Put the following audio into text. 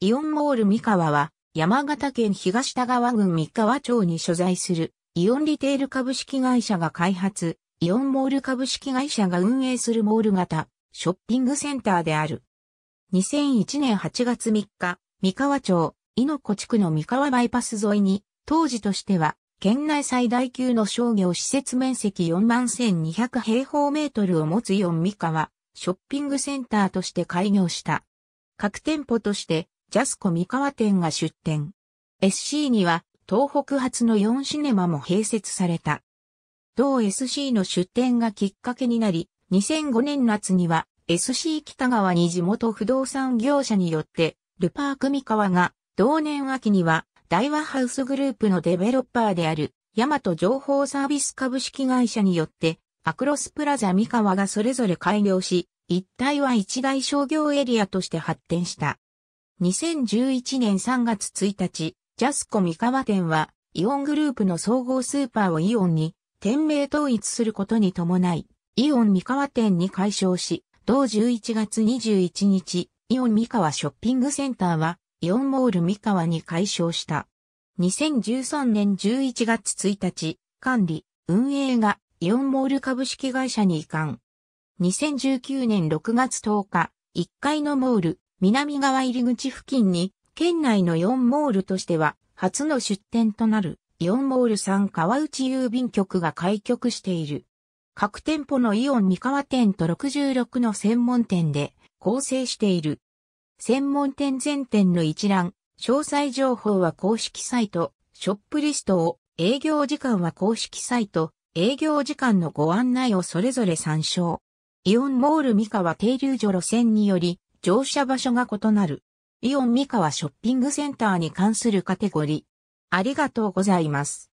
イオンモール三河は山形県東田川郡三河町に所在するイオンリテール株式会社が開発、イオンモール株式会社が運営するモール型ショッピングセンターである。2001年8月3日、三河町、猪子地区の三河バイパス沿いに、当時としては、県内最大級の商業施設面積4万1200平方メートルを持つイオン三河、ショッピングセンターとして開業した。各店舗として、ジャスコ三河店が出店。SC には東北発の4シネマも併設された。同 SC の出店がきっかけになり、2005年夏には SC 北川に地元不動産業者によってルパーク三河が同年秋には大和ハウスグループのデベロッパーであるヤマト情報サービス株式会社によってアクロスプラザ三河がそれぞれ開業し、一帯は一大商業エリアとして発展した。2011年3月1日、ジャスコ三河店は、イオングループの総合スーパーをイオンに、店名統一することに伴い、イオン三河店に改称し、同11月21日、イオン三河ショッピングセンターは、イオンモール三河に改称した。2013年11月1日、管理、運営が、イオンモール株式会社に移管。2019年6月10日、1階のモール、南側入り口付近に、県内のイオンモールとしては、初の出店となる、イオンモール3川内郵便局が開局している。各店舗のイオン三河店と66の専門店で構成している。専門店全店の一覧、詳細情報は公式サイト、ショップリストを、営業時間は公式サイト、営業時間のご案内をそれぞれ参照。イオンモール三河停留所路線により、乗車場所が異なる。イオン三河ショッピングセンターに関するカテゴリー。ありがとうございます。